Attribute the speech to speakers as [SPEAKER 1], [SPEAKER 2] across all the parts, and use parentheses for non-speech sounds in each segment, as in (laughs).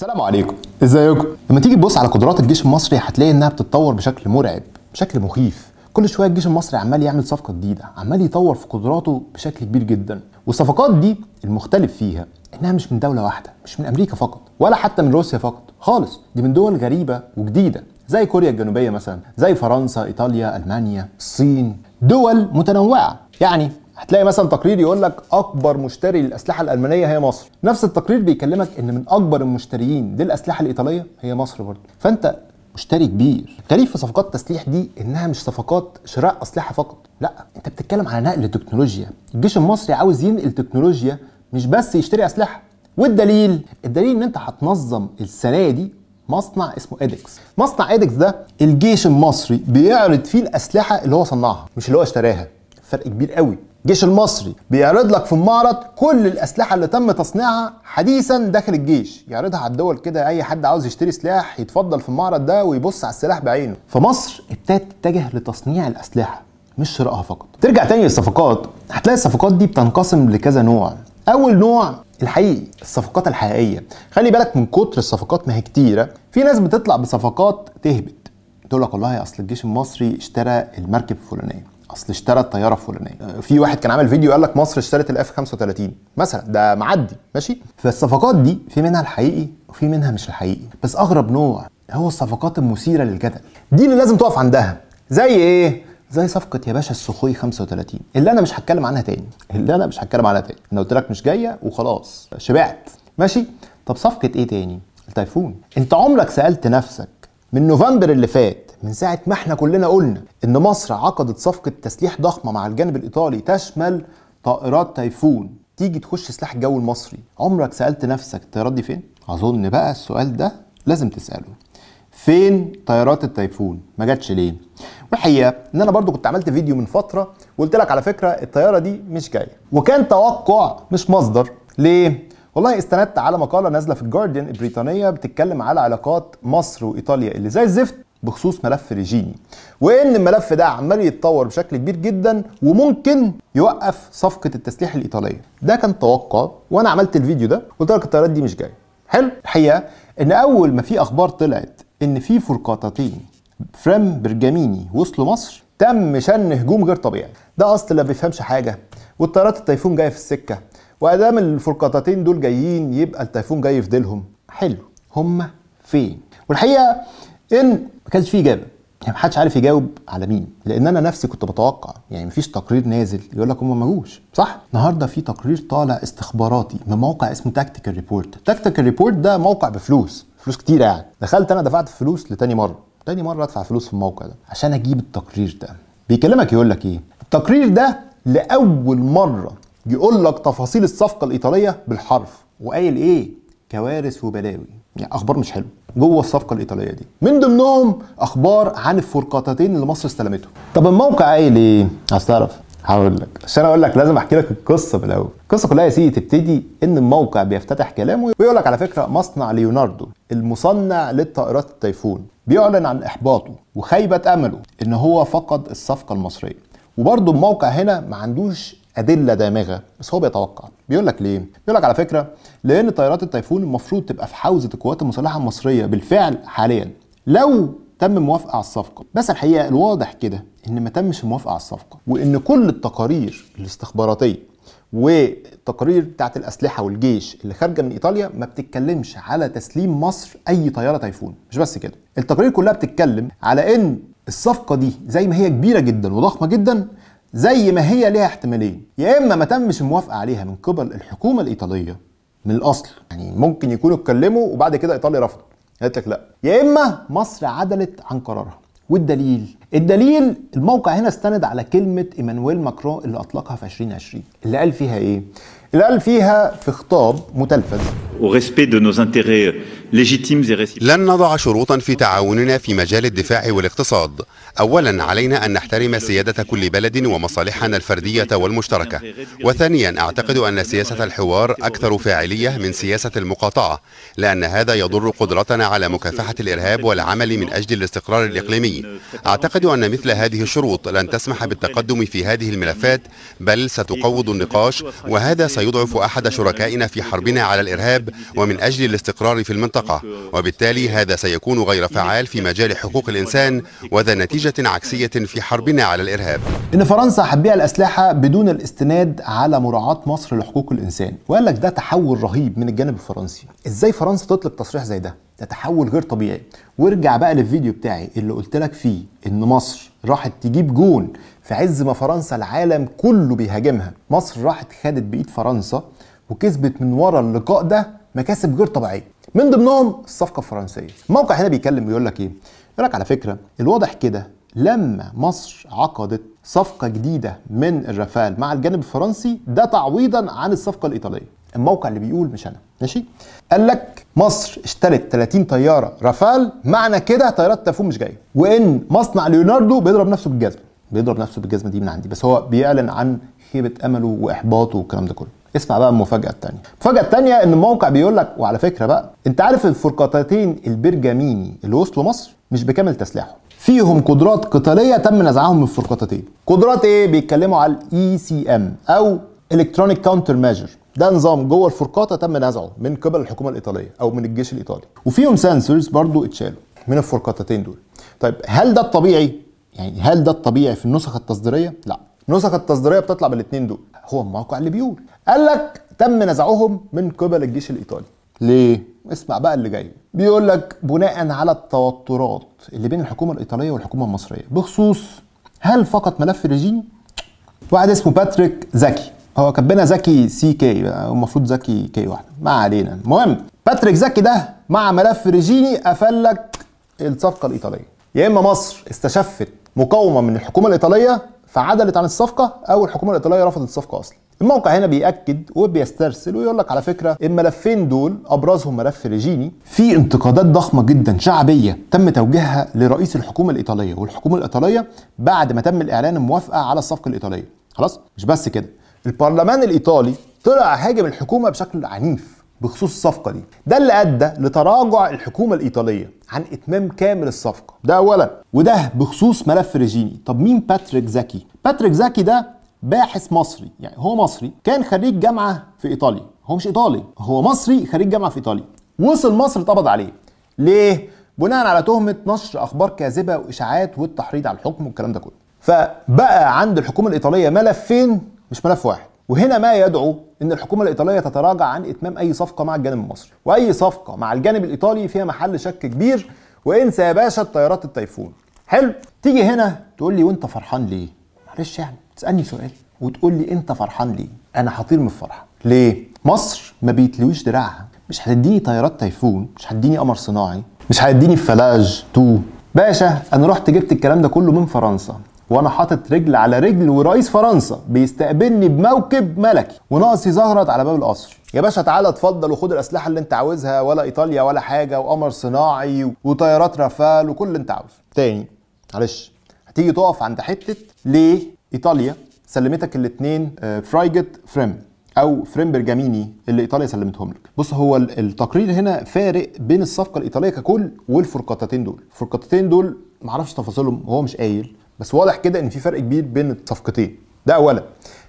[SPEAKER 1] السلام عليكم ازيكم لما تيجي تبص على قدرات الجيش المصري هتلاقي انها بتتطور بشكل مرعب بشكل مخيف كل شويه الجيش المصري عمال يعمل صفقه جديده عمال يطور في قدراته بشكل كبير جدا والصفقات دي المختلف فيها انها مش من دوله واحده مش من امريكا فقط ولا حتى من روسيا فقط خالص دي من دول غريبه وجديده زي كوريا الجنوبيه مثلا زي فرنسا ايطاليا المانيا الصين دول متنوعه يعني هتلاقي مثلا تقرير يقول لك اكبر مشتري للاسلحه الالمانيه هي مصر نفس التقرير بيكلمك ان من اكبر المشترين للاسلحه الايطاليه هي مصر برضه فانت مشتري كبير غريب في صفقات التسليح دي انها مش صفقات شراء اسلحه فقط لا انت بتتكلم على نقل تكنولوجيا الجيش المصري عاوز ينقل تكنولوجيا مش بس يشتري اسلحه والدليل الدليل ان انت هتنظم السنه دي مصنع اسمه ادكس مصنع ادكس ده الجيش المصري بيعرض فيه الاسلحه اللي هو صنعها مش اللي هو اشتراها فرق كبير قوي الجيش المصري بيعرض لك في المعرض كل الاسلحه اللي تم تصنيعها حديثا داخل الجيش يعرضها على الدول كده اي حد عاوز يشتري سلاح يتفضل في المعرض ده ويبص على السلاح بعينه فمصر ابتدت تتجه لتصنيع الاسلحه مش شرائها فقط ترجع تاني للصفقات هتلاقي الصفقات دي بتنقسم لكذا نوع اول نوع الحقيقي الصفقات الحقيقيه خلي بالك من كتر الصفقات ما هي كتيره في ناس بتطلع بصفقات تهبت تقول لك والله اصل الجيش المصري اشترى المركب الفلانيه اصل اشترى الطياره الفلانيه في واحد كان عامل فيديو قال لك مصر اشترت الاف 35 مثلا ده معدي ماشي فالصفقات دي في منها الحقيقي وفي منها مش الحقيقي بس اغرب نوع هو الصفقات المثيره للجدل دي اللي لازم تقف عندها زي ايه زي صفقة يا باشا السخوي 35 اللي أنا مش هتكلم عنها تاني اللي أنا مش هتكلم عنها تاني أنا قلت لك مش جاية وخلاص شبعت ماشي طب صفقة إيه تاني؟ التايفون أنت عمرك سألت نفسك من نوفمبر اللي فات من ساعة ما احنا كلنا قلنا إن مصر عقدت صفقة تسليح ضخمة مع الجانب الإيطالي تشمل طائرات تايفون تيجي تخش سلاح الجو المصري عمرك سألت نفسك الطيارات دي فين؟ أظن بقى السؤال ده لازم تسأله فين طيارات التايفون ما جاتش ليه والحقيقه ان انا برضو كنت عملت فيديو من فتره وقلت لك على فكره الطياره دي مش جايه وكان توقع مش مصدر ليه والله استندت على مقاله نازله في الجارديان البريطانيه بتتكلم على علاقات مصر وايطاليا اللي زي الزفت بخصوص ملف ريجيني وان الملف ده عمال يتطور بشكل كبير جدا وممكن يوقف صفقه التسليح الايطاليه ده كان توقع وانا عملت الفيديو ده قلت لك الطيارات دي مش جايه حلو الحقيقه ان اول ما في اخبار طلعت ان في فرقاطتين فريم برجاميني وصلوا مصر تم شن هجوم غير طبيعي ده اصل لا بيفهمش حاجه والطيارات التايفون جايه في السكه وادام الفرقاطتين دول جايين يبقى التايفون جاي في ديلهم حلو هم فين والحقيقه ان ما كانش في اجابه يعني محدش عارف يجاوب على مين لان انا نفسي كنت بتوقع يعني مفيش تقرير نازل يقول لك هم ما جوش صح النهارده في تقرير طالع استخباراتي من موقع اسمه تاكتيكال ريبورت تاكتيكال ريبورت ده موقع بفلوس فلوس كتير يعني دخلت انا دفعت فلوس لتاني مره تاني مره ادفع فلوس في الموقع ده عشان اجيب التقرير ده بيكلمك يقول لك ايه التقرير ده لاول مره يقول لك تفاصيل الصفقه الايطاليه بالحرف وقايل ايه كوارث وبلاوي يعني اخبار مش حلوه جوه الصفقه الايطاليه دي من ضمنهم اخبار عن الفرقاطتين اللي مصر استلمتهم طب الموقع قايل ايه تعرف هقول لك عشان اقول لك لازم احكي لك القصه من الاول القصه كلها يا سيدي تبتدي ان الموقع بيفتتح كلامه ويقول لك على فكره مصنع ليوناردو المصنع للطائرات التايفون بيعلن عن احباطه وخيبه امله ان هو فقد الصفقه المصريه وبرضه الموقع هنا ما عندوش ادله دامغه بس هو بيتوقع بيقول لك ليه بيقول لك على فكره لان طيارات التايفون المفروض تبقى في حوزه القوات المسلحه المصريه بالفعل حاليا لو تم موافقه على الصفقه بس الحقيقه الواضح كده ان ما تمش الموافقة على الصفقه وان كل التقارير الاستخباراتيه والتقارير بتاعت الاسلحه والجيش اللي خارجه من ايطاليا ما بتتكلمش على تسليم مصر اي طياره تايفون مش بس كده التقارير كلها بتتكلم على ان الصفقه دي زي ما هي كبيره جدا وضخمه جدا زي ما هي ليها احتمالين يا اما ما تمش الموافقه عليها من قبل الحكومه الايطاليه من الاصل يعني ممكن يكونوا اتكلموا وبعد كده ايطاليا رفضت قالت لك لا يا اما مصر عدلت عن قرارها والدليل الدليل الموقع هنا استند على كلمة إيمانويل ماكرون اللي أطلقها في 2020 اللي قال فيها إيه؟ اللي قال فيها في خطاب متلفز respect de nos intérêts لن نضع شروطا في تعاوننا في مجال الدفاع والاقتصاد أولا علينا أن نحترم سيادة كل بلد ومصالحنا الفردية والمشتركة وثانيا أعتقد أن سياسة الحوار أكثر فاعلية من سياسة المقاطعة لأن هذا يضر قدرتنا على مكافحة الإرهاب والعمل من أجل الاستقرار الإقليمي أعتقد أن مثل هذه الشروط لن تسمح بالتقدم في هذه الملفات بل ستقوض النقاش وهذا سيضعف أحد شركائنا في حربنا على الإرهاب ومن أجل الاستقرار في المنطقة المنطقة وبالتالي هذا سيكون غير فعال في مجال حقوق الإنسان وذا نتيجة عكسية في حربنا على الإرهاب إن فرنسا حبيع الأسلحة بدون الاستناد على مراعاة مصر لحقوق الإنسان وقال لك ده تحول رهيب من الجانب الفرنسي إزاي فرنسا تطلب تصريح زي ده ده تحول غير طبيعي وارجع بقى للفيديو بتاعي اللي قلت لك فيه ان مصر راحت تجيب جون في عز ما فرنسا العالم كله بيهاجمها مصر راحت خدت بايد فرنسا وكسبت من ورا اللقاء ده مكاسب غير طبيعيه من ضمنهم الصفقه الفرنسيه الموقع هنا بيتكلم بيقول لك ايه يقول لك على فكره الواضح كده لما مصر عقدت صفقه جديده من الرافال مع الجانب الفرنسي ده تعويضا عن الصفقه الايطاليه الموقع اللي بيقول مش انا ماشي قال لك مصر اشترت 30 طياره رافال معنى كده طيارات تافون مش جايه وان مصنع ليوناردو بيضرب نفسه بالجزمه بيضرب نفسه بالجزمه دي من عندي بس هو بيعلن عن خيبه امله واحباطه والكلام ده كله اسمع بقى المفاجأة التانية المفاجأة التانية ان الموقع بيقول لك وعلى فكرة بقى انت عارف الفرقتين البرجاميني اللي وصلوا مصر مش بكامل تسليحهم فيهم قدرات قتالية تم نزعهم من الفرقتين قدرات ايه بيتكلموا على الاي سي ام او الكترونيك كاونتر ميجر ده نظام جوه الفرقاطه تم نزعه من قبل الحكومه الايطاليه او من الجيش الايطالي وفيهم سنسورز برضو اتشالوا من الفرقاطتين دول طيب هل ده الطبيعي يعني هل ده الطبيعي في النسخ التصديريه لا النسخ التصديريه بتطلع بالاثنين دول هو الموقع اللي بيقول قال لك تم نزعهم من قبل الجيش الايطالي ليه اسمع بقى اللي جاي بيقول لك بناء على التوترات اللي بين الحكومه الايطاليه والحكومه المصريه بخصوص هل فقط ملف ريجيني واحد اسمه باتريك زكي هو كبنا زكي سي كي المفروض زكي كي واحده ما علينا المهم باتريك زكي ده مع ملف ريجيني قفل لك الصفقه الايطاليه يا اما مصر استشفت مقاومه من الحكومه الايطاليه فعدلت عن الصفقه او الحكومه الايطاليه رفضت الصفقه اصلا الموقع هنا بيأكد وبيسترسل ويقول لك على فكرة الملفين دول أبرزهم ملف ريجيني في انتقادات ضخمة جدا شعبية تم توجيهها لرئيس الحكومة الإيطالية والحكومة الإيطالية بعد ما تم الإعلان الموافقة على الصفقة الإيطالية خلاص مش بس كده البرلمان الإيطالي طلع هاجم الحكومة بشكل عنيف بخصوص الصفقة دي ده اللي أدى لتراجع الحكومة الإيطالية عن إتمام كامل الصفقة ده أولا وده بخصوص ملف ريجيني طب مين باتريك زكي؟ باتريك زكي ده باحث مصري يعني هو مصري كان خريج جامعة في إيطاليا هو مش إيطالي هو مصري خريج جامعة في إيطاليا وصل مصر اتقبض عليه ليه؟ بناء على تهمة نشر أخبار كاذبة وإشاعات والتحريض على الحكم والكلام ده كله فبقى عند الحكومة الإيطالية ملفين مش ملف واحد وهنا ما يدعو ان الحكومه الايطاليه تتراجع عن اتمام اي صفقه مع الجانب المصري واي صفقه مع الجانب الايطالي فيها محل شك كبير وانسى يا باشا الطيارات التايفون حلو تيجي هنا تقول لي وانت فرحان ليه معلش يعني تسالني سؤال وتقول لي انت فرحان ليه انا هطير من الفرحه ليه مصر ما بيتلويش دراعها مش هتديني طيارات تايفون مش هتديني قمر صناعي مش هتديني فلاج 2 باشا انا رحت جبت الكلام ده كله من فرنسا وانا حاطط رجل على رجل ورئيس فرنسا بيستقبلني بموكب ملكي وناقصي ظهرت على باب القصر يا باشا تعالى اتفضل وخد الاسلحه اللي انت عاوزها ولا ايطاليا ولا حاجه وقمر صناعي وطيارات رافال وكل اللي انت عاوزه تاني معلش هتيجي تقف عند حته ليه ايطاليا سلمتك الاثنين فرايجت فريم او فريم برجاميني اللي ايطاليا سلمتهم لك بص هو التقرير هنا فارق بين الصفقه الايطاليه ككل والفرقاطتين دول الفرقاطتين دول معرفش تفاصيلهم هو مش قايل بس واضح كده ان في فرق كبير بين الصفقتين ده اولا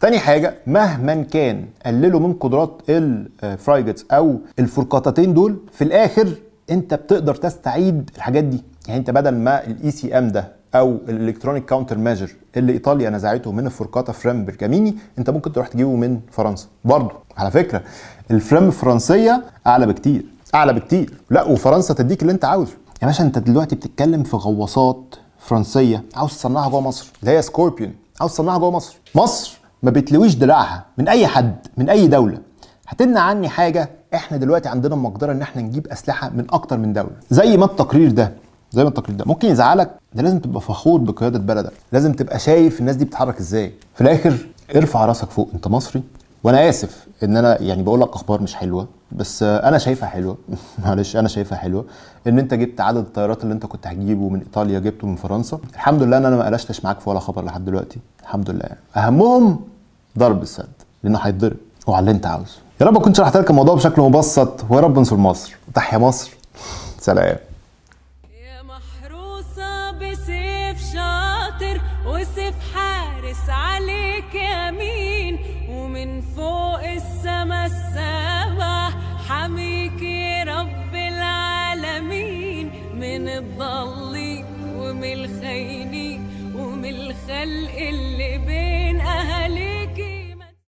[SPEAKER 1] تاني حاجه مهما كان قللوا من قدرات الفرايجتس آه، او الفرقاطتين دول في الاخر انت بتقدر تستعيد الحاجات دي يعني انت بدل ما الاي سي e ام ده او الالكترونيك كاونتر ميجر اللي ايطاليا نزعته من الفرقاطه فريم برجاميني انت ممكن تروح تجيبه من فرنسا برضه على فكره الفريم الفرنسيه اعلى بكتير اعلى بكتير لا وفرنسا تديك اللي انت عاوزه يا باشا انت دلوقتي بتتكلم في غواصات فرنسيه عاوز تصنعها جوه مصر اللي هي سكوربيون عاوز تصنعها جوه مصر مصر ما بتلويش دراعها من اي حد من اي دوله هتمنع عني حاجه احنا دلوقتي عندنا المقدره ان احنا نجيب اسلحه من اكتر من دوله زي ما التقرير ده زي ما التقرير ده ممكن يزعلك ده لازم تبقى فخور بقياده بلدك لازم تبقى شايف الناس دي بتتحرك ازاي في الاخر ارفع راسك فوق انت مصري وانا اسف ان انا يعني بقول لك اخبار مش حلوه بس انا شايفها حلوه (laughs) معلش انا شايفها حلوه ان انت جبت عدد الطيارات اللي انت كنت هتجيبه من ايطاليا جبته من فرنسا الحمد لله ان انا ما قلشتش معاك في ولا خبر لحد دلوقتي الحمد لله يعني. اهمهم ضرب السد لانه هيتضرب وعلى اللي انت عاوزه يا رب اكون شرحت لك الموضوع بشكل مبسط ويا رب انصر مصر تحيا مصر سلام يا محروسه بسيف شاطر وسيف حارس عليك يا مين ومن فوق السما السابع حميك يا رب العالمين من الضل ومن الخيني ومن الخلق اللي بين